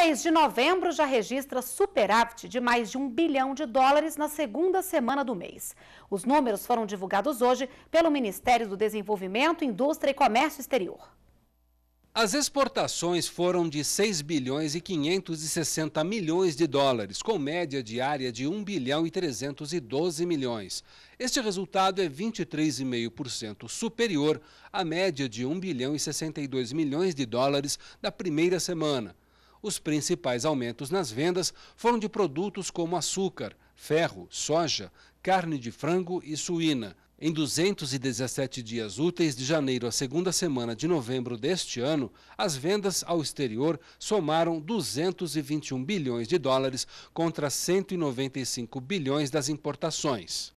mês de novembro já registra superávit de mais de um bilhão de dólares na segunda semana do mês. Os números foram divulgados hoje pelo Ministério do Desenvolvimento, Indústria e Comércio Exterior. As exportações foram de 6 bilhões e 560 milhões de dólares, com média diária de 1 bilhão e 312 milhões. Este resultado é 23,5% superior à média de 1 bilhão e 62 milhões de dólares da primeira semana. Os principais aumentos nas vendas foram de produtos como açúcar, ferro, soja, carne de frango e suína. Em 217 dias úteis, de janeiro à segunda semana de novembro deste ano, as vendas ao exterior somaram 221 bilhões de dólares contra 195 bilhões das importações.